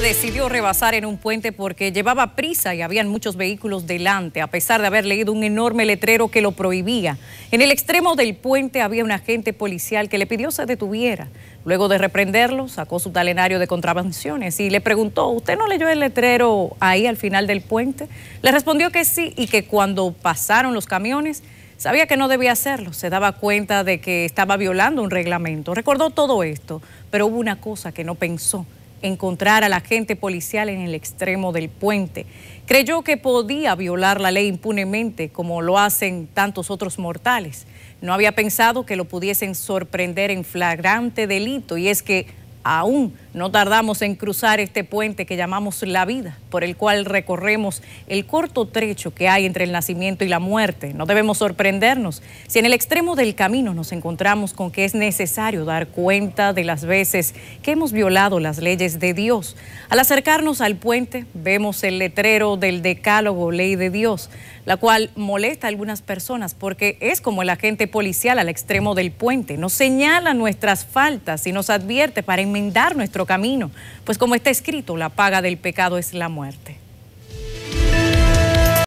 decidió rebasar en un puente porque llevaba prisa y habían muchos vehículos delante, a pesar de haber leído un enorme letrero que lo prohibía. En el extremo del puente había un agente policial que le pidió se detuviera. Luego de reprenderlo, sacó su talenario de contravenciones y le preguntó, ¿usted no leyó el letrero ahí al final del puente? Le respondió que sí y que cuando pasaron los camiones, Sabía que no debía hacerlo, se daba cuenta de que estaba violando un reglamento. Recordó todo esto, pero hubo una cosa que no pensó encontrar a la agente policial en el extremo del puente. Creyó que podía violar la ley impunemente como lo hacen tantos otros mortales. No había pensado que lo pudiesen sorprender en flagrante delito y es que aún no tardamos en cruzar este puente que llamamos la vida, por el cual recorremos el corto trecho que hay entre el nacimiento y la muerte. No debemos sorprendernos si en el extremo del camino nos encontramos con que es necesario dar cuenta de las veces que hemos violado las leyes de Dios. Al acercarnos al puente vemos el letrero del decálogo ley de Dios, la cual molesta a algunas personas porque es como el agente policial al extremo del puente. Nos señala nuestras faltas y nos advierte para inmediatamente dar nuestro camino, pues como está escrito, la paga del pecado es la muerte.